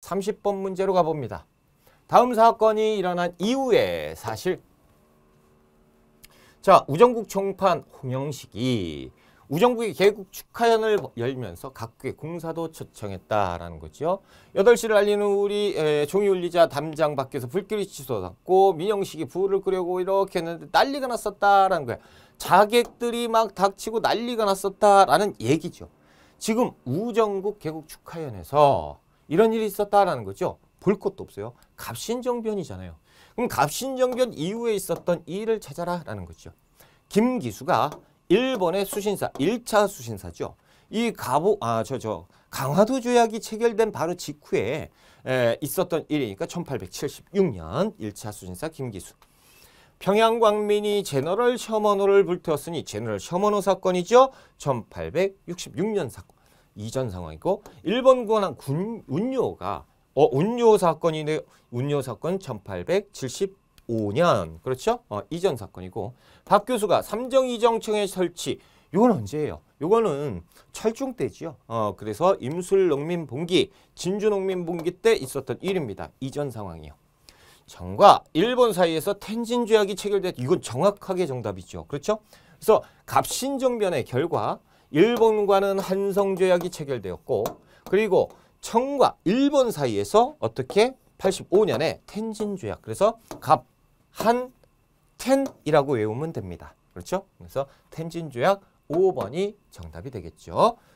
30번 문제로 가봅니다. 다음 사건이 일어난 이후에 사실 자 우정국 총판 홍영식이 우정국이 개국 축하연을 열면서 각국의 공사도 초청했다라는 거죠. 8시를 알리는 우리 에, 종이 울리자 담장 밖에서 불길이 치솟았고 민영식이 불을 끄려고 이렇게 했는데 난리가 났었다라는 거야. 자객들이 막 닥치고 난리가 났었다라는 얘기죠. 지금 우정국 개국 축하연에서 이런 일이 있었다라는 거죠. 볼 것도 없어요. 갑신정변이잖아요. 그럼 갑신정변 이후에 있었던 일을 찾아라라는 거죠. 김기수가 일본의 수신사, 1차 수신사죠. 이 가보, 아, 저, 저, 강화도 조약이 체결된 바로 직후에 에, 있었던 일이니까 1876년 1차 수신사 김기수. 평양광민이 제너럴 셔먼호를 불태웠으니 제너럴 셔먼호 사건이죠. 1866년 사건. 이전 상황이고 일본군 군 운요가 어 운요 사건이네 운요 사건 1875년 그렇죠? 어, 이전 사건이고 박 교수가 삼정이정청의 설치 이건 언제예요? 요거는 철중 때지요. 어 그래서 임술 농민 봉기, 진주 농민 봉기 때 있었던 일입니다. 이전 상황이요. 정과 일본 사이에서 텐진 조약이 체결됐 이건 정확하게 정답이죠. 그렇죠? 그래서 갑신정변의 결과 일본과는 한성조약이 체결되었고 그리고 청과 일본 사이에서 어떻게 85년에 텐진 조약 그래서 갑, 한, 텐이라고 외우면 됩니다. 그렇죠? 그래서 텐진 조약 5번이 정답이 되겠죠.